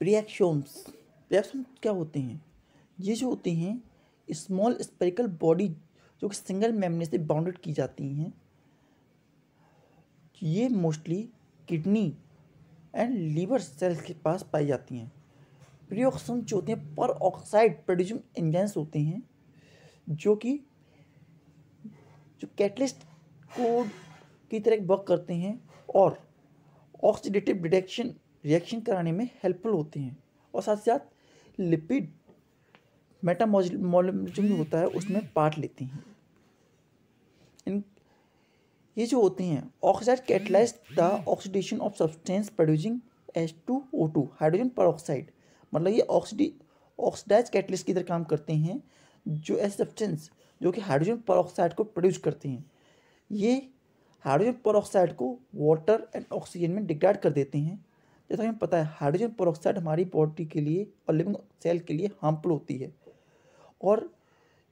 प्रियक्सोम्स प्रियक्सोम क्या होते हैं ये जो होते हैं स्मॉल स्पेरिकल बॉडी जो कि सिंगल मेमने से बाउंडेड की जाती हैं ये mostly kidney and liver cells के पास पाई जाती हैं प्रियोक्सम जो होते हैं पर ऑक्साइड प्रोड्यूसिंग इंजेंस होते हैं जो कि जो कैटलिस्ट को की तरह वर्क करते हैं और ऑक्सीडेटिव डिटेक्शन रिएक्शन कराने में हेल्पफुल होते हैं और साथ साथ लिपिड जो होता है उसमें पार्ट लेती हैं इन ये जो होते हैं oxide catalyse the oxidation of substance producing H two O two hydrogen peroxide मतलब ये ऑक्सीडी ऑक्सीडाइज कैटलिस्ट की तरह काम करते हैं जो ऐसे सब्सटेंस जो कि हाइड्रोजन परऑक्साइड को प्रोड्यूस करते हैं ये हाइड्रोजन परऑक्साइड को वाटर एंड ऑक्सीजन में डिग्रेड कर देते हैं जैसा कि हमें पता है हाइड्रोजन पेरोक्साइड हमारी बॉडी के लिए और लिविंग सेल के लिए हार्मफुल होती है और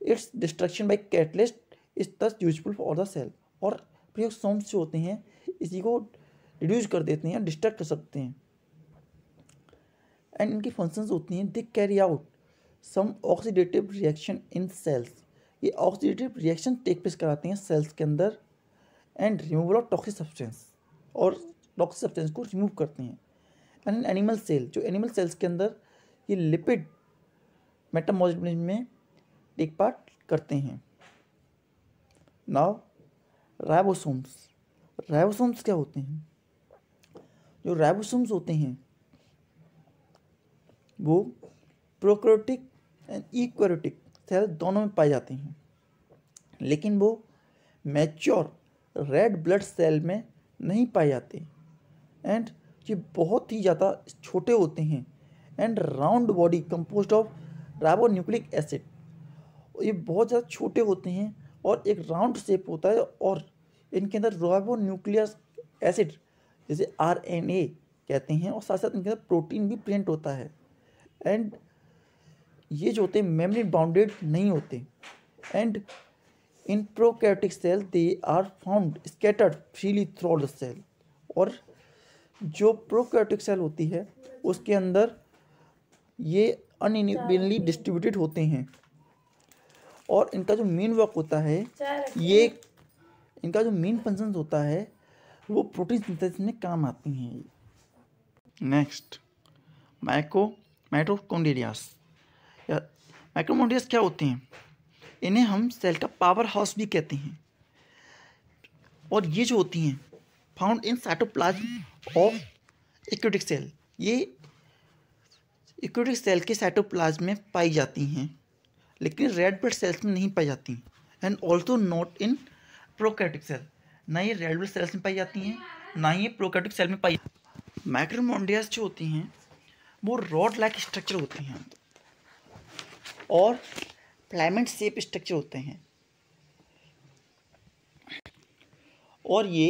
its destruction by catalyst is thus useful for the cell और प्रयोग सोम्स जो होते हैं इसी को रिड्यूज कर देते हैं डिस्ट्रक कर सकते हैं एंड इनकी फंक्शंस होती हैं they carry out some oxidative reaction in cells ये ऑक्सीडेटिव रिएक्शन टेक प्लेस कराते हैं सेल्स के अंदर and removal of toxic substance और टॉक्सिक सब्सटेंस को रिमूव करते हैं एंड एनिमल सेल जो एनिमल सेल्स के अंदर ये लिपिड मेटामोलिज्म में टेक पार्ट करते हैं नाव राइबोसोम्स राइबोसोम्स क्या होते हैं जो राइबोसोम्स होते हैं वो प्रोक्रोटिक एंड इक्वरोटिक सेल दोनों में पाए जाते हैं लेकिन वो मैच्योर रेड ब्लड सेल में नहीं पाए जाते एंड ये बहुत ही ज़्यादा छोटे होते हैं and round body compose of nucleic acid ये बहुत ज़्यादा छोटे होते हैं और एक राउंड शेप होता है और इनके अंदर न्यूक्लियस एसिड जैसे आर कहते हैं और साथ साथ इनके अंदर प्रोटीन भी प्रिंट होता है एंड ये जो होते हैं मेमरी बाउंडेड नहीं होते and in prokaryotic cell they are found scattered freely throughout cell और जो प्रोकैरियोटिक सेल होती है उसके अंदर ये अनइनली डिस्ट्रीब्यूटेड होते हैं और इनका जो मेन वर्क होता है ये इनका जो मेन फंक्शन होता है वो प्रोटीन सिंथेसिस में काम आती हैं नेक्स्ट माइक्रो माइटोकॉन्ड्रियास या माइक्रोमोडियस क्या होते हैं इन्हें हम सेल का पावर हाउस भी कहते हैं और ये जो होती हैं found in cytoplasm of eukaryotic cell ये इक्विटिक सेल के साइटोप्लाज्म में पाई जाती हैं लेकिन रेड ब्लड सेल्स में नहीं पाई जाती and also not in prokaryotic cell ना ये रेड ब्लड सेल्स में पाई जाती हैं ना ये प्रोकैटिक सेल में पाई माइक्रोमोन्डियाज जो होती हैं वो रॉड लाइक स्ट्रक्चर होती हैं और प्लेमेंट सेप स्ट्रक्चर होते हैं और ये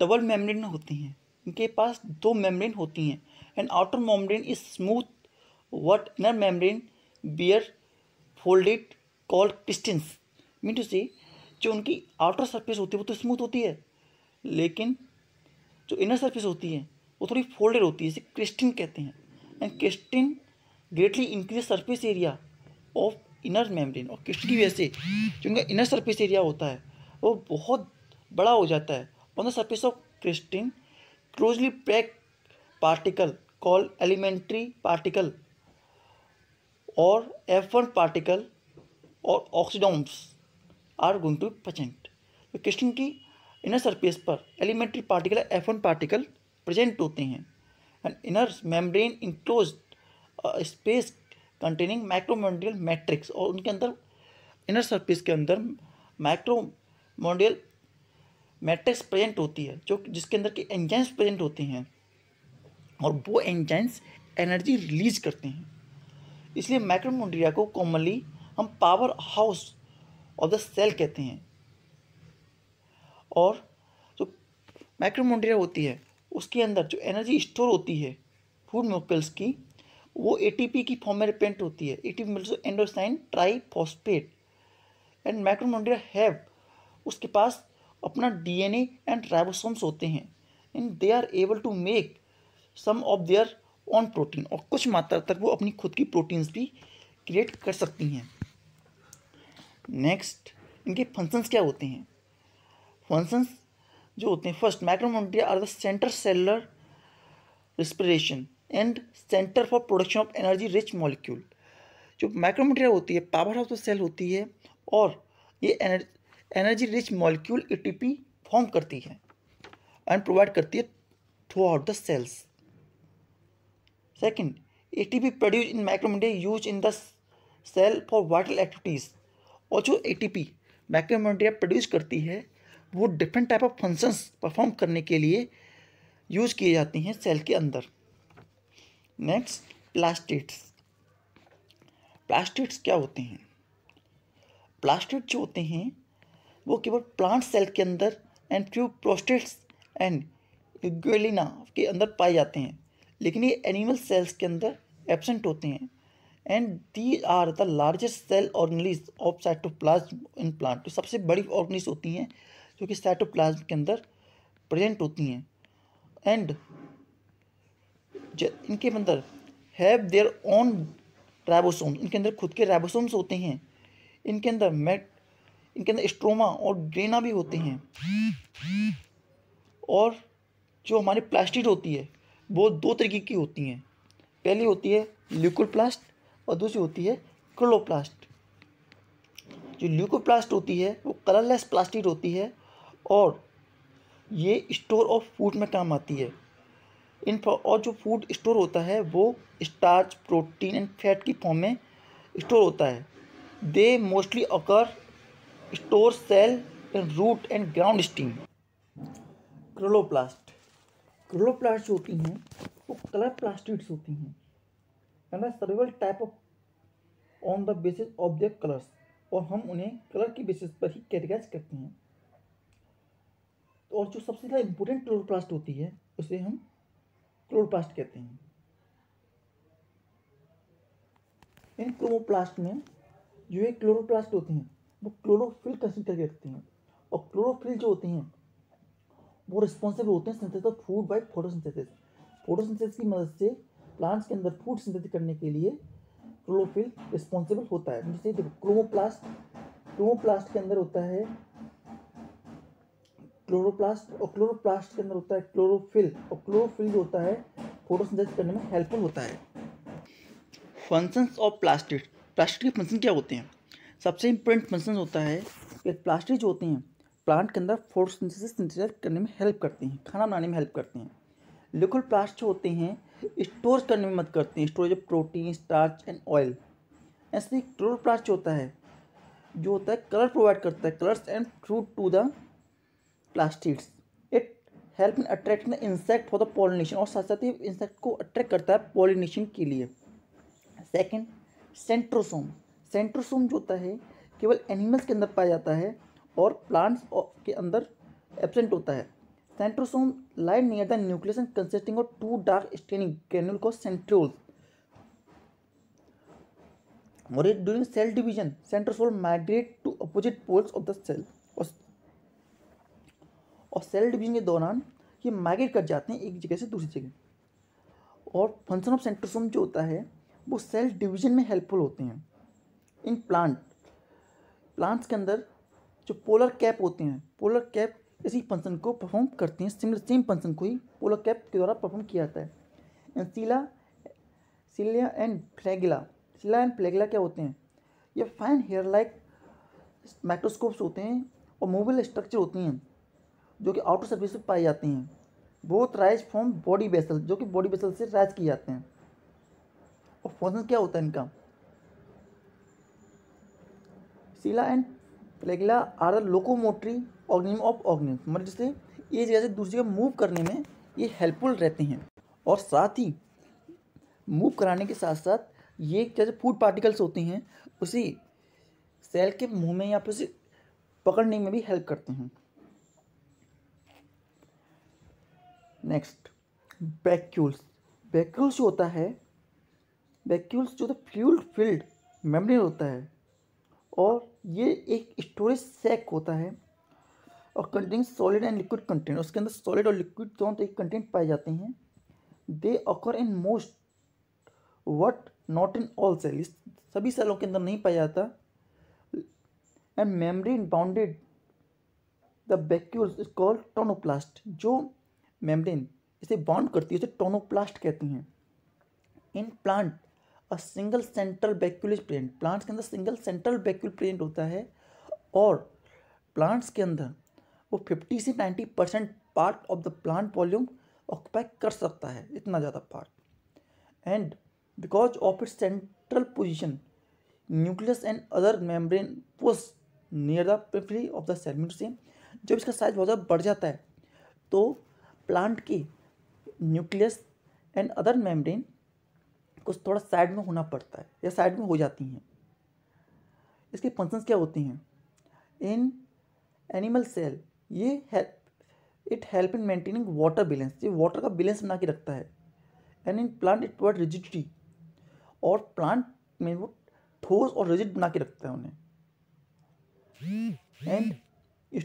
डबल मेम्ब्रेन होती हैं इनके पास दो मेम्ब्रेन होती हैं and outer membrane is smooth but inner membrane bear folded called pistons mean to see जो उनकी आउटर सरफेस होती है वो तो स्मूथ होती है लेकिन जो इनर सरफेस होती है वो थोड़ी फोल्डेड होती है जिसे क्रिस्टिन कहते हैं and cristae greatly increase surface area of inner membrane और क्रिस्टिन की वजह से जो उनका इनर सरफेस एरिया होता है वो बहुत बड़ा हो जाता है On the surface of crystalline, closely packed particle called elementary particle or F1 particle और oxysomes are going to present cristae की इनर सर्फेस पर elementary particle F one particle present होते हैं and inner membrane enclose space containing mitochondrial matrix और उनके अंदर inner surface के अंदर माइक्रोमोडियल मैट्रिक्स प्रेजेंट होती है जो जिसके अंदर के एंजाइम्स प्रेजेंट होते हैं और वो एंजाइम्स एनर्जी रिलीज करते हैं इसलिए माइक्रोमोन्ड्रिया को कॉमनली हम power house of the cell कहते हैं और जो माइक्रोमोन्ड्रिया होती है उसके अंदर जो एनर्जी स्टोर होती है फूड मोकल्स की वो एटीपी की फॉर्म में रिपेंट होती है ATP means adenosine triphosphate and mitochondria have उसके पास अपना डीएनए एंड राइबोसोम्स होते हैं and they are able to make some of their own protein और कुछ मात्रा तक वो अपनी खुद की प्रोटीन्स भी क्रिएट कर सकती हैं नेक्स्ट इनके फंक्शंस क्या होते हैं फंक्शंस जो होते हैं first mitochondria are the centre cellular respiration and centre for production of energy rich molecule जो माइक्रोमोन्ड्रिया होती है पावर हाउस सेल होती है और ये energy energy rich molecule ATP form करती है एंड प्रोवाइड करती है throughout the cells second A T P produce in mitochondria use in the cell for vital activities और जो A T P mitochondria produce करती है वो different type of functions perform करने के लिए यूज किए जाती हैं सेल के अंदर नेक्स्ट प्लास्टिक्स प्लास्टिक्स क्या होते हैं प्लास्टिक जो होते हैं वो केवल प्लांट सेल के अंदर and few protists and Euglena के अंदर पाए जाते हैं लेकिन ये एनिमल सेल्स के अंदर एबसेंट होते हैं and they are the largest cell organelle of cytoplasm in plant तो सबसे बड़ी ऑर्गनिज होती हैं जो कि साइटोप्लाज्म के अंदर प्रेजेंट होती हैं एंड इनके अंदर हैव देयर ओन राइबोसोम इनके अंदर खुद के राइबोसोम्स होते हैं इनके अंदर मैट इनके अंदर स्ट्रोमा और ड्रेना भी होते हैं और जो हमारी प्लास्टिड होती है वो दो तरीके की होती हैं पहली होती है ल्यूकोप्लास्ट और दूसरी होती है क्लोप्लास्ट जो ल्यूकोप्लास्ट होती है वो कलरलेस प्लास्टिड होती है और ये स्टोर ऑफ फूड में काम आती है इन और जो फूड स्टोर होता है वो स्टार्च प्रोटीन एंड फैट की फॉर्म में स्टोर होता है they mostly occur store cell in root and ground stem chloroplast chloroplast जो होती हैं वो कलर प्लास्टिड्स होती हैं है ना several type of on the basis of the colours और हम उन्हें कलर की बेसिस पर ही कैटेगराइज करते हैं और जो सबसे ज़्यादा इम्पोर्टेंट क्लोरोप्लास्ट होती है उसे हम क्लोरोप्लास्ट कहते हैं इन क्रोमोप्लास्ट में जो है क्लोरोप्लास्ट होते हैं वो क्लोरोफिल कंसिडर करके रखते हैं और क्लोरोफिल जो होते हैं वो रिस्पॉन्सिबल होते हैं synthesis of food by photosynthesis photosynthesis की मदद से प्लांट्स के अंदर फूड सिंथेसिस करने के लिए क्लोरोफिल रिस्पॉन्सिबल होता है जैसे देखो क्रोमोप्लास्ट क्लोमोप्लास्ट के अंदर होता है क्लोरोप्लास्ट और क्लोरोप्लास्ट के अंदर होता है क्लोरोफिल और क्लोरोफिल जो होता है फोटोसिंथेसिस करने में हेल्पफुल होता है फंक्शंस ऑफ प्लास्टिक प्लास्टिक के फंक्शन क्या होते हैं सबसे इम्पोर्टेंट फंक्शन होता है कि प्लास्टिक जो होते हैं प्लांट के अंदर फोटोसिंथेसिस सिंथेसाइज करने में हेल्प करते हैं खाना बनाने में हेल्प करते हैं लिक्विड प्लास्ट जो होते हैं स्टोर करने में मदद करते हैं storage of protein starch and oil ऐसे क्लोर जो होता है जो होता है कलर प्रोवाइड करता है colours and fruit to the plastids it help in attract the insect for the pollination और साथ साथ ही इंसेक्ट को अट्रैक्ट करता है पॉलिनेशन के लिए सेकेंड सेंट्रोसोम सेंट्रोसोम जो होता है केवल एनिमल्स के अंदर पाया जाता है और प्लांट्स के अंदर एबसेंट होता है centrosome lying near the nucleus consisting of two dark staining canal को सेंट्रोल और is during cell division centrosome migrate to opposite poles of the cell और सेल डिवीजन के दौरान ये माइग्रेट कर जाते हैं एक जगह से दूसरी जगह और फंक्शन ऑफ सेंट्रोसोम जो होता है वो सेल डिवीजन में हेल्पफुल होते हैं इन प्लांट प्लांट्स के अंदर जो पोलर कैप होते हैं पोलर कैप इसी फंक्शन को परफॉर्म करते हैं सिमिलर सेम फंक्शन को ही पोलर कैप के द्वारा परफॉर्म किया जाता है एंड सिलिया एंड फ्लैगिला सिला एंड फ्लैगिला क्या होते हैं ये फाइन हेयर लाइक माइक्रोस्कोप्स होते हैं और मोबाइल स्ट्रक्चर होती हैं जो कि आउटर सर्विस में पाए जाते हैं both rise from body basal जो कि बॉडी बेसल से राइज किए जाते हैं और फंक्शन क्या होता है इनका cilia and flagella are a locomotory organism of organism मतलब जैसे ये जगह से दूसरी जगह मूव करने में ये हेल्पफुल रहते हैं और साथ ही मूव कराने के साथ साथ ये जैसे फूड पार्टिकल्स होते हैं उसी सेल के मुंह में या फिर उसे पकड़ने में भी हेल्प करते हैं नेक्स्ट वैक्यूल्स वैक्यूल्स जो होता है वैक्यूल्स जो होता है फ्यूल फील्ड मेमरी होता है और ये एक स्टोरेज सैक होता है और contain solid and liquid content उसके अंदर सॉलिड और लिक्विड दोनों तो एक कंटेंट पाए जाते हैं they occur in most but not in all cell सभी सेलों के अंदर नहीं पाया जाता and membrane in bounded the vacuole is called tonoplast जो मेमरीन इसे बाउंड करती है उसे टोनोप्लास्ट कहते हैं in plant a single central vacuole plant plants के अंदर सिंगल सेंट्रल बैक्यूल प्लेंट होता है और प्लांट्स के अंदर वो फिफ्टी से ninety percent part of the plant volume occupy कर सकता है इतना ज़्यादा part and because of it central position nucleus and other membrane post near the periphery of the cell membrane same जब इसका साइज बहुत ज़्यादा बढ़ जाता है तो प्लांट की न्यूक्लियस एंड अदर मेम्ब्रेन उस थोड़ा साइड में होना पड़ता है या साइड में हो जाती हैं इसके फंक्शंस क्या होते हैं इन एनिमल सेल ये help it help in maintaining water balance ये वाटर का बैलेंस बना के रखता है and in plant it provide rigidity और प्लांट में वो ठोस और रिजिड बना के रखता है उन्हें एंड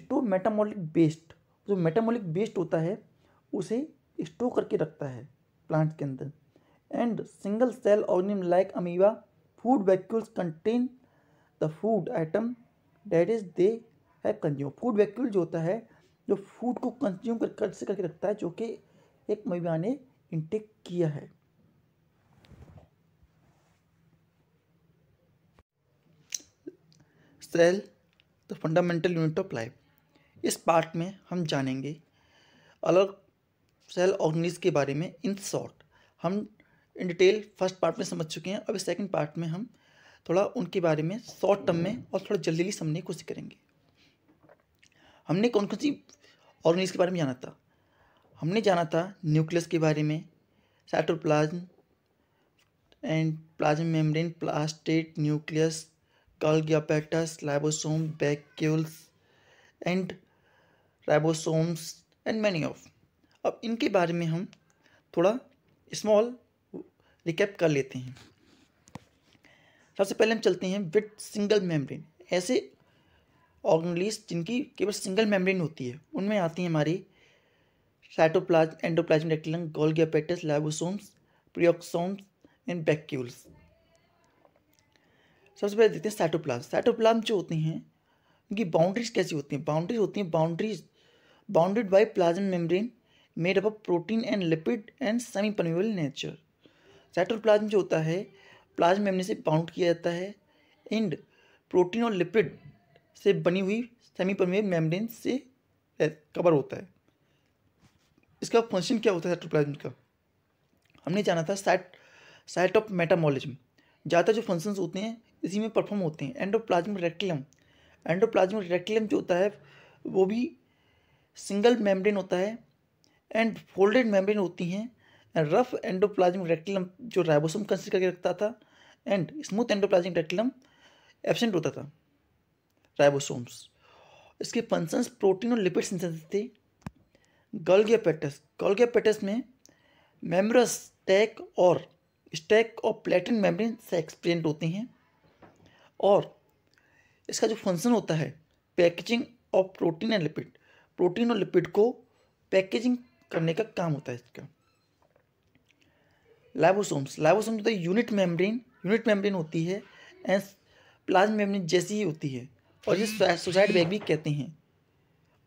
स्टो मेटामोलिक बेस्ट जो मेटामोलिक बेस्ट होता है उसे स्टो करके रखता है प्लांट के अंदर and single cell organism like amoeba food vacuoles contain the food atom that is they have consume food vacuole जो होता है जो फूड को कंज्यूम कर कर से करके रखता है जो कि एक अमीबा ने इंटेक किया है cell the fundamental unit of life इस पार्ट में हम जानेंगे अलग सेल ऑर्गनिज के बारे में इन शॉर्ट हम इन डिटेल फर्स्ट पार्ट में समझ चुके हैं अब सेकंड पार्ट में हम थोड़ा उनके बारे में शॉर्ट टर्म में और थोड़ा जल्दी समझने की कोशिश करेंगे हमने कौन कौन सी ऑर्गेनिज के बारे में जाना था हमने जाना था न्यूक्लियस के बारे में cytoplasm and plasma membrane plastid nucleus Golgi apparatus lysosome vacuoles and ribosomes and many of अब इनके बारे में हम थोड़ा स्मॉल रिकैप कर लेते हैं सबसे पहले हम चलते हैं विथ सिंगल मेम्ब्रेन ऐसे ऑर्गनलीज जिनकी केवल सिंगल मेम्ब्रेन होती है उनमें आती हैं हमारी साइटोप्लाज एंडोप्लाजम रेक्टिलम गोल्गियापेटस लाइबोसोम्स प्रियोक्सोम्स एंड बैक्यूल्स सबसे पहले देखते हैं साइटोप्लाज साइटोप्लाज जो होते हैं उनकी बाउंड्रीज कैसी होती हैं बाउंड्रीज होती हैं boundaries bounded by plasma membrane made up protein and lipid and semi permeable nature cytoplasm जो होता है प्लाज्म मेमने से बाउंड किया जाता है एंड प्रोटीन और लिपिड से बनी हुई सेमी परमेय मेम्ब्रेन से कवर होता है इसका फंक्शन क्या होता है साइटोप्लाज्म का हमने जाना था साइट साइट ऑफ मेटामोलिज्म ज़्यादातर जो फंक्शंस होते हैं इसी में परफॉर्म होते हैं एंडोप्लाज्म रेक्टिलम एंडोप्लाज्म रेक्टिलम जो होता है वो भी सिंगल मेम्ब्रेन होता है एंड फोल्डेड मेम्ब्रेन होती हैं एंड रफ एंडोप्लाज्मिक रेक्टिलम जो राइबोसोम कंसिस्ट करके रखता था and smooth endoplasmic reticulum absent होता था राइबोसोम्स इसके फंक्शंस प्रोटीन और लिपिड सिंथेसिस थे गल्गिया पेटस पेटस में मेमरस स्टैक और स्टैक और प्लेटिन मेम्ब्रेन से एक्सप्रेंट होती हैं और इसका जो फंक्शन होता है packaging of protein and lipid protein और लिपिड को पैकेजिंग करने का काम होता है इसका लाइबोसोम्स लाइबोसोम होता है यूनिट मेम्ब्रेन यूनिट मेम्ब्रेन होती है एंड प्लाज्मा मेम्ब्रेन जैसी ही होती है और ये सुसाइड बैग भी कहते हैं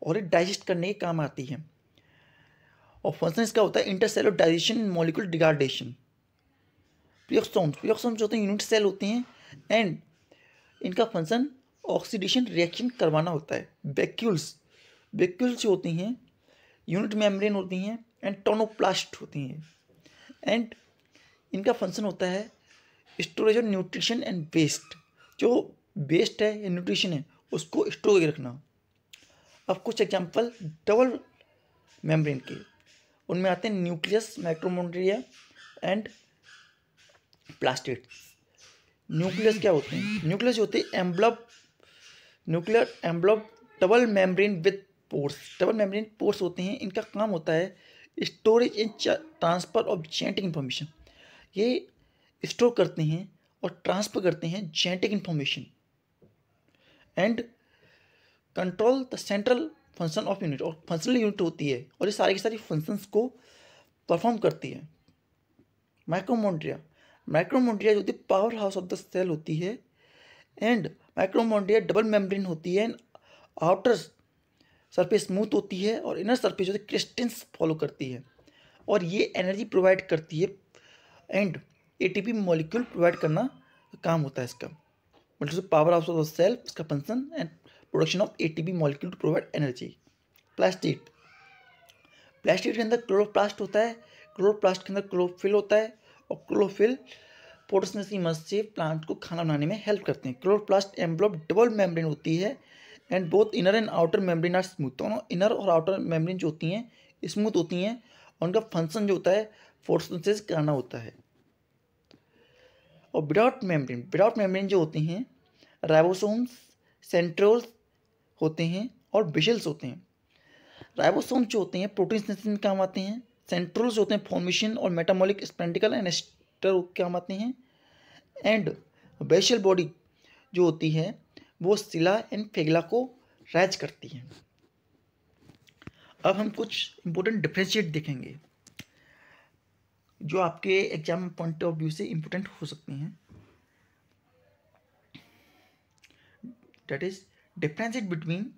और ये डाइजेस्ट करने के काम आती है और फंक्शन इसका होता है intercellular digestion molecule degradation peroxisomes peroxisomes जो होते हैं यूनिट सेल होते हैं एंड इनका फंक्शन ऑक्सीडेशन रिएक्शन करवाना होता है वैक्यूल्स वैक्यूल्स होती हैं यूनिट मेम्ब्रेन होती हैं एंड टोनोप्लास्ट होती हैं एंड इनका फंक्शन होता है storage of nutrition and waste जो वेस्ट है या न्यूट्रिशन है उसको स्टोर करके रखना अब कुछ एग्जाम्पल डबल मेम्ब्रेन के उनमें आते हैं nucleus mitochondria and plastid nucleus क्या होते हैं न्यूक्लियस होते हैं envelope nuclear envelope double membrane with pores double membrane pores होते हैं इनका काम होता है storage and transfer of genetic information ये स्टोर करते हैं और ट्रांसफ़र करते हैं genetic information and control the central function of unit और फंक्शनल यूनिट होती है और ये सारी की सारी फंक्शंस को परफॉर्म करती है माइक्रोमोन्ड्रिया माइक्रोमोन्ड्रिया जो होती है power house of the cell होती है एंड माइक्रोमोन्ड्रिया डबल मेम्ब्रेन होती है एंड आउटर सरफेस स्मूथ होती है और इनर सरफेस जो है क्रिस्टेंस फॉलो करती है और ये एनर्जी प्रोवाइड करती है एंड एटीपी मॉलिक्यूल प्रोवाइड करना काम होता है इसका मतलब पावर हाउस ऑफ सेल इसका function and production of ATP molecule to provide energy plastid plastid के अंदर क्लोरोप्लास्ट होता है क्लोरोप्लास्ट के अंदर क्लोरोफिल होता है और क्लोरोफिल फोटोसिंथेसिस की मदद से प्लांट को खाना बनाने में हेल्प करते हैं क्लोरोप्लास्ट एम्ब्लॉप डबल मेम्ब्रेन होती है and both inner and outer membrane are smooth दोनों इनर और आउटर मेम्ब्रेन जो होती हैं स्मूथ होती हैं उनका फंक्शन जो होता है फोटोसिंथेसिस तो कराना होता है और विदाउट मेम्ब्रेन विदाउट मेम्ब्रेन जो होते हैं राइबोसोम्स सेंट्रोल होते हैं और बिशल्स होते हैं राइबोसोम जो होते हैं प्रोटीन सिंथेसिस में काम आते हैं सेंट्रोल्स होते हैं फॉर्मेशन और मेटामोलिक स्पेंडिकल एंड एस्टर काम आते हैं एंड बेशल बॉडी जो होती है वो सिला एंड फेगला को रैच करती है अब हम कुछ इम्पोर्टेंट डिफ्रेंशिएट देखेंगे जो आपके एग्जाम पॉइंट ऑफ व्यू से इम्पोर्टेंट हो सकते हैं is is it between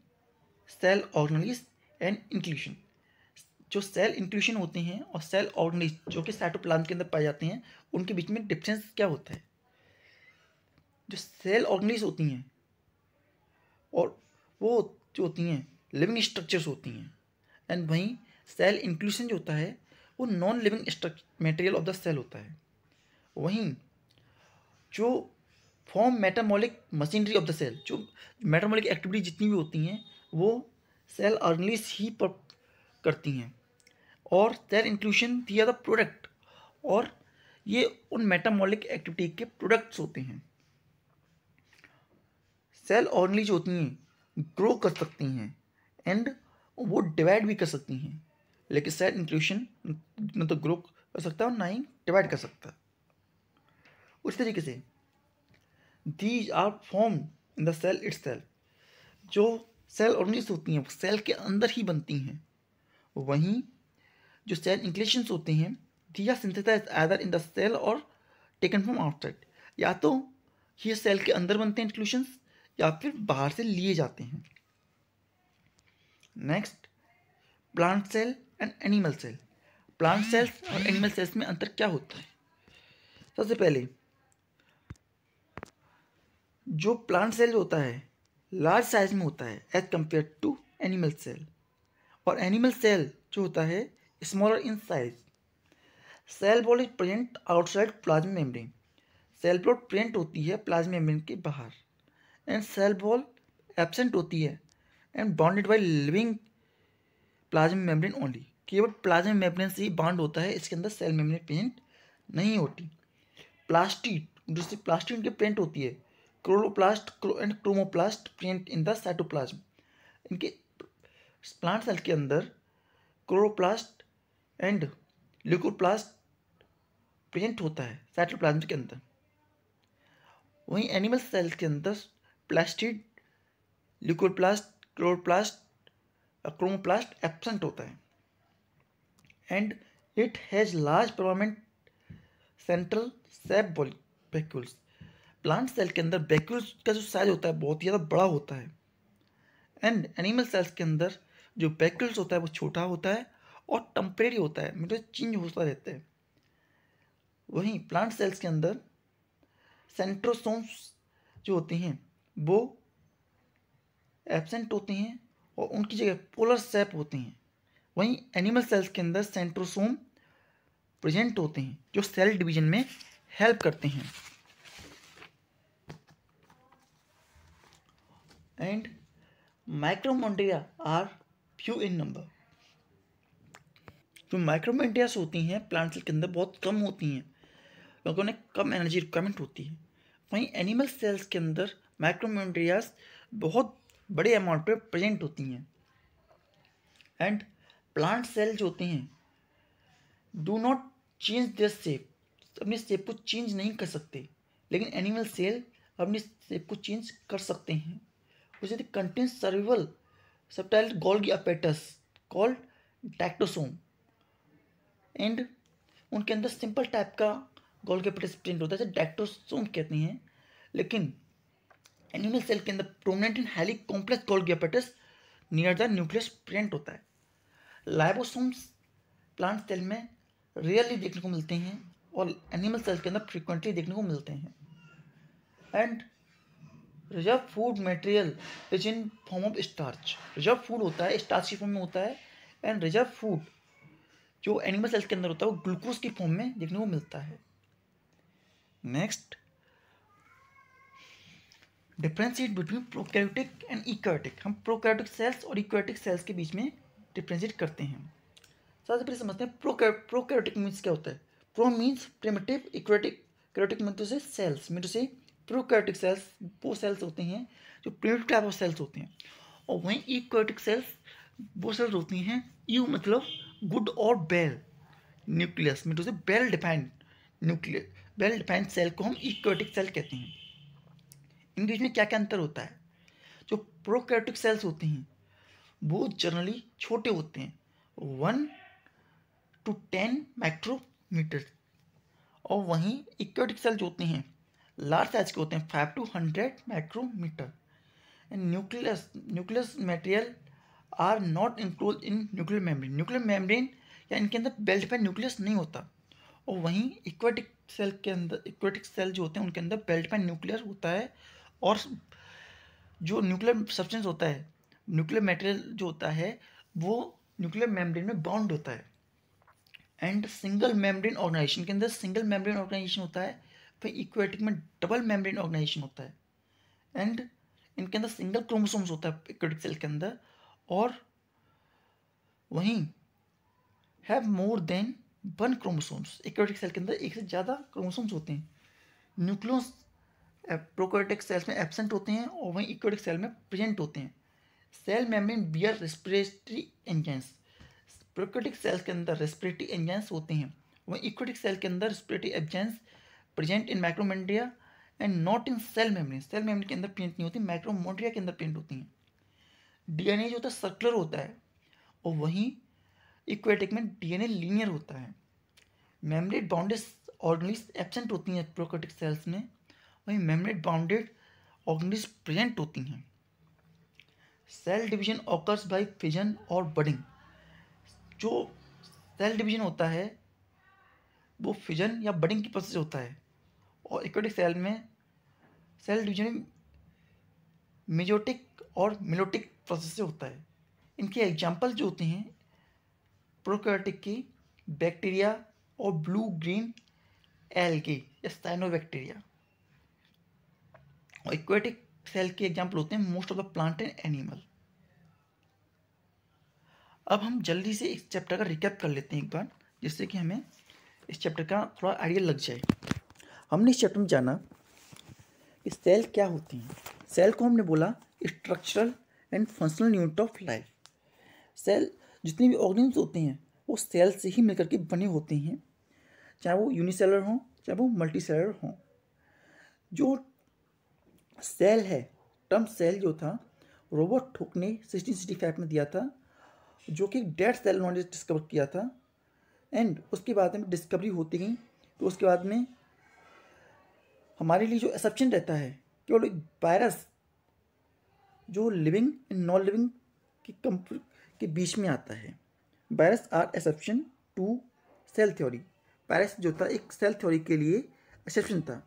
cell organelles and inclusion जो सेल इंक्लूशन होते हैं और सेल ऑर्गनाइज जो कि साइटोप्लाज्म के अंदर पाए जाते हैं उनके बीच में डिफरेंस क्या होता है जो सेल ऑर्गनाइज होती हैं और वो जो होती हैं लिविंग स्ट्रक्चर्स होती हैं एंड वहीं सेल इंक्लूशन जो होता है वो non living material of the cell होता है वहीं जो form metabolic machinery of the cell जो मेटामोलिक एक्टिविटी जितनी भी होती हैं वो सेल अर्नलीस ही पर करती हैं और cell inclusion are the product और ये उन मेटामोलिक एक्टिविटी के प्रोडक्ट्स होते हैं सेल ऑर्गनली जो होती हैं ग्रो कर सकती हैं एंड वो डिवाइड भी कर सकती हैं लेकिन सेट इंक्लूशन न तो ग्रुप कर सकता और ना ही डिवाइड कर सकता उस तरीके से these are form in the cell it cell जो सेल ऑर्गेनिज होती हैं सेल के अंदर ही बनती हैं वहीं जो सेल इंक्लेशन होते हैं they are synthesized either in the cell और टेकन फ्रॉम आउटसाइड या तो ये सेल के अंदर बनते हैं इंक्लूशंस या फिर बाहर से लिए जाते हैं next plant cell and animal cell plant cells और एनिमल सेल्स में अंतर क्या होता है सबसे पहले जो प्लांट सेल होता है लार्ज साइज में होता है as compare to animal cell और एनिमल सेल जो होता है smaller in size cell wall is present outside plasma membrane cell wall present होती है प्लाज्मा मेम्ब्रेन के बाहर एंड सेल बॉल एबसेंट होती है and bounded by living plasma membrane only केवल प्लाज्मा मेम्ब्रेन से ही बाउंड होता है इसके अंदर सेल मेम्ब्रेन पेंट नहीं होती प्लास्टिक दूसरी प्लास्टिक उनकी पेंट होती है chloroplast and chromoplast present in the cytoplasm इनके प्लांट सेल के अंदर क्रोलोप्लास्ट एंड ल्यूकोप्लास्ट पेंट होता है साइटोप्लाज्म के अंदर वहीं एनिमल सेल के अंदर प्लास्टिड ल्यूकोप्लास्ट और क्रोमोप्लास्ट एबसेंट होता है and it has large permanent central sap vacuoles plant cell के अंदर वैक्यूल्स का जो साइज होता है बहुत ही ज़्यादा बड़ा होता है एंड एनिमल सेल्स के अंदर जो वैक्यूल्स होता है वो छोटा होता है और टम्परेरी होता है मतलब चेंज होता रहता है वहीं प्लांट सेल्स के अंदर सेंट्रोसोम्स जो होती हैं वो एबसेंट होती हैं और उनकी जगह पोलर सेप होती हैं वहीं एनिमल सेल्स के अंदर सेंट्रोसोम प्रेजेंट होते हैं जो सेल डिवीजन में हेल्प करते हैं and mitochondria are few in number जो माइक्रोमोन्ड्रियास होती हैं प्लांट सेल के अंदर बहुत कम होती हैं क्योंकि उन्हें कम एनर्जी रिक्वायरमेंट होती है वहीं एनिमल सेल्स के अंदर माइक्रोमोन्ड्रियास बहुत बड़े अमाउंट पर प्रेजेंट होती हैं एंड प्लांट सेल जो होते हैं do not change their shape अपने सेप को चेंज नहीं कर सकते लेकिन एनिमल सेल अपने सेप को चेंज कर सकते हैं उसे contain several subtle Golgi apparatus called dictyosome and उनके अंदर सिंपल टाइप का गोल्गी अपेटस प्रिंट होता है जैसे डैक्टोसोम कहते हैं लेकिन एनिमल सेल के अंदर prominent and highly complex Golgi apparatus near the nucleus present होता है लाइबोसोम्स प्लांट सेल में रेयरली देखने को मिलते हैं और एनिमल सेल्स के अंदर फ्रिक्वेंटली देखने को मिलते हैं and reserve food material is in form of starch reserve food होता है स्टार्च की फॉर्म में होता है एंड रिजर्व फूड जो एनिमल सेल्स के अंदर होता है वो ग्लूकोज की फॉर्म में देखने को मिलता है next differentiate between prokaryotic and eukaryotic हम प्रोकैरियोटिक सेल्स और इक्वेटिक सेल्स के बीच में डिफ्रेंशिएट करते हैं सबसे पहले समझते हैं प्रोकैरियोटिक मीन्स क्या होता है pro means primitive eukaryotic karyotic mean मतलब से सेल्स मीन मतलब से प्रोकैरियोटिक सेल्स वो सेल्स होते हैं जो प्रिमेटिव टाइप ऑफ सेल्स होते हैं और वहीं इक्वेटिक सेल्स वो सेल्स होती हैं यू मतलब गुड और बेल न्यूक्लियस मीन मतलब से well defined nucleus well defined cell को हम इक्वेटिक सेल कहते हैं इंग्लिश में क्या क्या अंतर होता है जो प्रोकैरियोटिक सेल्स होती हैं वो जनरली छोटे होते हैं वन टू टेन माइक्रोमीटर और वहीं इक्वेटिक सेल जो होते हैं लार्ज साइज के होते हैं five to hundred micrometer and nucleus nucleus material are not enclose in nuclear membrane nuclear membrane या इनके अंदर बेल्ट पर न्यूक्लियस नहीं होता और वहीं इक्वेटिक सेल के अंदर इक्वेटिक सेल जो होते हैं उनके अंदर बेल्ट पर न्यूक्लियर होता है और जो न्यूक्लियर सब्सटेंस होता है न्यूक्लियर मटेरियल जो होता है वो न्यूक्लियर मेम्ब्रेन में बाउंड होता है एंड सिंगल मेम्ब्रेन ऑर्गेनाइजेशन के अंदर सिंगल मेम्ब्रेन ऑर्गेनाइजेशन होता है फिर इक्वेटिक में डबल मेम्ब्रेन ऑर्गेनाइजेशन होता है एंड इनके अंदर सिंगल क्रोमोसोम्स होता है इक्वेटिक सेल के अंदर और वहीं have more than one chromosomes eukaryotic cell के अंदर एक से ज़्यादा क्रोमोसोम्स होते हैं न्यूक्लियस प्रोकोटिक सेल्स में एबसेंट होते हैं और वहीं इक्वेटिक सेल में प्रेजेंट होते हैं cell membrane bear respiratory enzymes prokaryotic cells के अंदर रेस्पिरेटरी एंजेंस होते हैं वहीं इक्विटिक सेल के अंदर respiratory enzymes present in mitochondria and not in cell membrane cell membrane के अंदर प्रिंट नहीं होती माइक्रोमोन्ड्रिया के अंदर प्रिंट होती हैं डीएनए जो होता है सर्कुलर होता है और वहीं इक्वेटिक में डीएनए लीनियर होता है मेम्ब्रेन बाउंडेड ऑर्गनिस एबसेंट होती हैं प्रोकोटिक सेल्स में वहीं मेम्ब्रेन बाउंडेड ऑर्गनिस प्रेजेंट होती हैं cell division occurs by fission और बडिंग जो सेल डिवीजन होता है वो फिजन या बडिंग की प्रोसेस होता है और इक्वेटिक सेल में सेल डिवीजन मिजोटिक और मिलोटिक प्रोसेस से होता है इनकी एग्जाम्पल जो होती हैं प्रोकैरियोटिक की बैक्टीरिया और ब्लू ग्रीन एल की या स्टाइनोबैक्टीरिया और इक्वेटिक सेल के एग्जाम्पल होते हैं most of the plant and animal अब हम जल्दी से इस चैप्टर का रिकैप कर लेते हैं एक बार जिससे कि हमें इस चैप्टर का थोड़ा आइडिया लग जाए हमने इस चैप्टर में जाना कि सेल क्या होती हैं सेल को हमने बोला structural and functional unit of life cell जितने भी ऑर्गेनिज होते हैं वो सेल से ही मिलकर के बने होते हैं चाहे वो यूनिसेलर हों चाहे वो मल्टी सेलर हों जो सेल है टर्म सेल जो था रोबोट हुक ने सिक्सटीन सिक्सटी फाइव में दिया था जो कि डेड सेल उन्होंने डिस्कवर किया था एंड उसके बाद में डिस्कवरी होती गई तो उसके बाद में हमारे लिए जो एक्सेप्शन रहता है केवल वायरस जो लिविंग एंड नॉन लिविंग के कम के बीच में आता है virus are exception to cell theory virus जो था एक सेल थ्योरी के लिए एक्सेप्शन था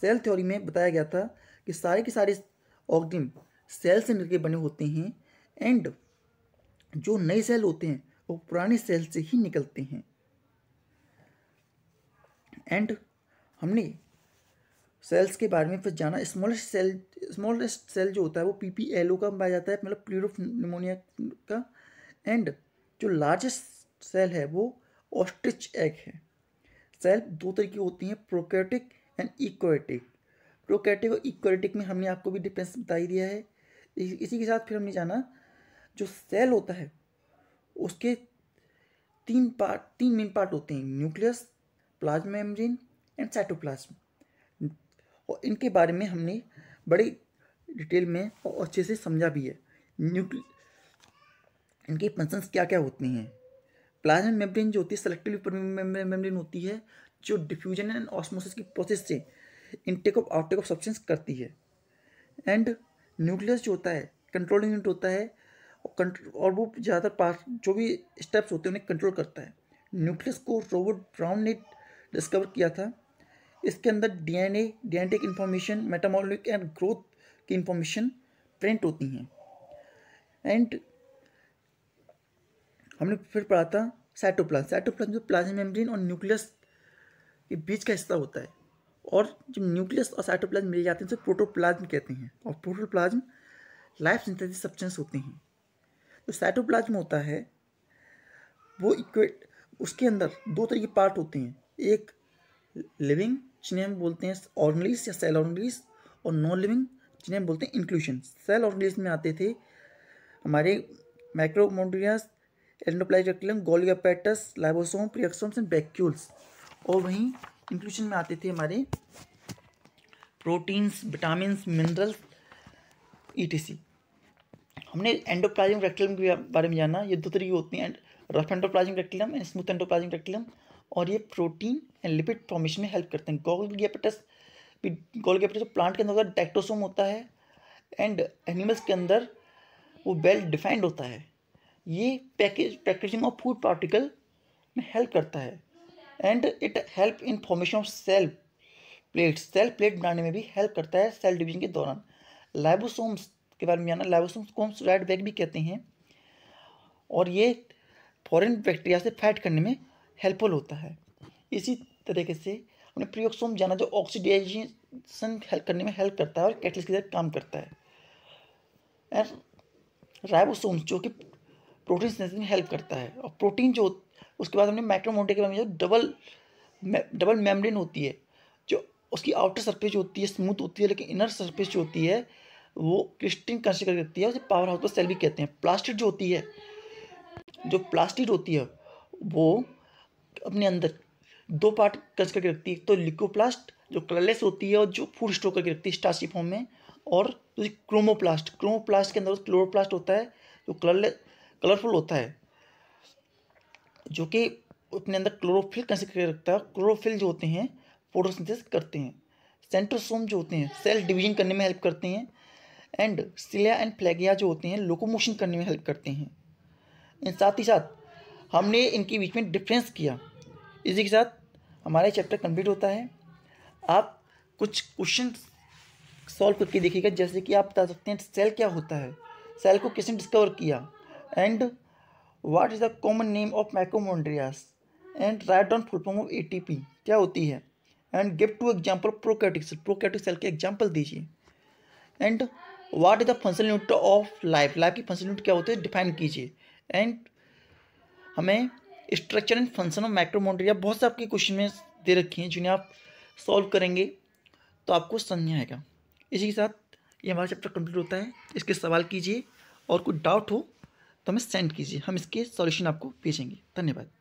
सेल थ्योरी में बताया गया था कि सारे के सारे ऑर्गन सेल से मिलकर बने होते हैं एंड जो नए सेल होते हैं वो पुराने सेल से ही निकलते हैं एंड हमने सेल्स के बारे में फिर जाना स्मॉलेस्ट सेल स्मॉलेस्ट सेल जो होता है वो पी पी एल ओ का पाया जाता है मतलब प्लूरोफ निमोनिया का एंड जो लार्जेस्ट सेल है वो ऑस्ट्रिच एग है सेल दो तरीके होती हैं प्रोकैरियोटिक एंड इक्वेटिक प्रोकैटिक और इक्वेटिक में हमने आपको भी डिफरेंस बता ही दिया है इसी के साथ फिर हमने जाना जो सेल होता है उसके तीन पार्ट तीन मेन पार्ट होते हैं nucleus plasma membrane and cytoplasm और इनके बारे में हमने बड़े डिटेल में और अच्छे से समझा भी है न्यूक्ल इनके फंक्शंस क्या क्या होते हैं प्लाज्मा मेम्ब्रेन जो होती है सेलेक्टिव मेम्ब्रेन होती है जो डिफ्यूजन एंड ऑस्मोसिस की प्रोसेस से intake of outtake of substance करती है एंड न्यूक्लियस जो होता है कंट्रोलिंग यूनिट होता है और वो ज़्यादातर पार्ट जो भी स्टेप्स होते हैं उन्हें कंट्रोल करता है न्यूक्लियस को रोबोट ब्राउन ने डिस्कवर किया था इसके अंदर डीएनए डीएनए की इन्फॉर्मेशन मेटामोलिक एंड ग्रोथ की इंफॉर्मेशन प्रिंट होती हैं एंड हमने फिर पढ़ा था साइटोप्लाज्म साइटोप्लाज्म जो प्लाज्मा मेम्ब्रेन और न्यूक्लियस के बीच का हिस्सा होता है और जो न्यूक्लियस और साइटोप्लाज्म मिल जाते हैं उसे प्रोटोप्लाज्म कहते हैं और प्रोटोप्लाज्म लाइफ सिंथेटिक सब्सटेंस होते हैं जो साइटोप्लाज्म होता है वो इक्वेट उसके अंदर दो तरह के पार्ट होते हैं एक लिविंग जिन्हें हम बोलते हैं ऑर्गनलीस या सेल ऑर्गनलीस और नॉन लिविंग जिन्हें हम बोलते हैं इंक्लूशन सेल ऑर्गनलीस में आते थे हमारे माइक्रोमोड्रियास एंडोप्लाइज गोलियापैटस लाइबोसोम प्रियक्सोम्स एंड बैक्यूल्स और वहीं इंक्लूशन में आते थे हमारे प्रोटीन्स विटामिन मिनरल्स ई हमने एंडोप्लाजिंग रेक्टिलम के बारे में जाना ये दो तरीके होती हैं rough endoplasmic reticulum and smooth endoplasmic reticulum और ये प्रोटीन एंड लिपिड फॉर्मेशन में हेल्प करते हैं गोल गेपेटस गोल गेपेटस प्लांट के अंदर डैक्टोसोम होता है एंड एनिमल्स के अंदर वो वेल डिफाइंड होता है ये package packaging of food particle में हेल्प करता है and it help in formation of cell plate cell plate बनाने में भी हेल्प करता है सेल डिवीजन के दौरान लाइबोसोम्स के बारे में जाना लाइबोसोम्स को हम राइट बैग भी कहते हैं और ये फॉरेन बैक्टीरिया से फाइट करने में हेल्पफुल होता है इसी तरीके से हमने प्रियोक्सोम जाना जो ऑक्सीडाइजेशन हेल्प करने में हेल्प करता है और कैटल के काम करता है एंड राइबोसोम्स जो कि प्रोटीन सेंसिंग हेल्प करता है और प्रोटीन जो उसके बाद हमने माइक्रोमोटे के बारे में डबल डबल मेम्ब्रेन होती है जो उसकी आउटर सरफेस होती है स्मूथ होती है लेकिन इनर सरफेस जो होती है वो क्रिस्टिंग कंस्ट्रक्ट करती है उसे पावर हाउस का सेल भी कहते हैं प्लास्टिक जो होती है जो प्लास्टिक होती है वो अपने अंदर दो पार्ट कंस्ट्रक्ट रखती है तो लिकोप्लास्ट जो कलरलेस होती है और जो फूड स्टोर करके रखती है स्टार्सी फॉर्म में और जो क्रोमोप्लास्ट क्रोमोप्लास्ट के अंदर क्लोरोप्लास्ट होता है जो कलरलेस कलरफुल होता है जो कि अपने अंदर क्लोरोफिल कंसेंट्रेट रखता है क्लोरोफिल जो होते हैं फोटोसिंथेसिस करते हैं सेंट्रोसोम जो होते हैं सेल डिवीजन करने में हेल्प करते हैं एंड सिलिया एंड फ्लैगिया जो होते हैं लोकोमोशन करने में हेल्प करते हैं एंड साथ ही साथ हमने इनके बीच में डिफ्रेंस किया इसी के साथ हमारा चैप्टर कंप्लीट होता है आप कुछ क्वेश्चन सॉल्व करके देखिएगा जैसे कि आप बता सकते हैं सेल क्या होता है सेल को किसने डिस्कवर किया and what is the common name of mitochondrias and write on full form of P क्या होती है and give two example prokaryotic cell prokaryotic cell के एग्जाम्पल दीजिए and what is the function unit of life life की function unit क्या होती है define कीजिए एंड हमें structure and function of mitochondria बहुत से आपके क्वेश्चन में दे रखी हैं जिन्हें आप सॉल्व करेंगे तो आपको समझ आएगा इसी के साथ ये हमारा चैप्टर कंप्लीट होता है इसके सवाल कीजिए और कुछ डाउट हो तो हमें सेंड कीजिए हम इसके सॉल्यूशन आपको भेजेंगे धन्यवाद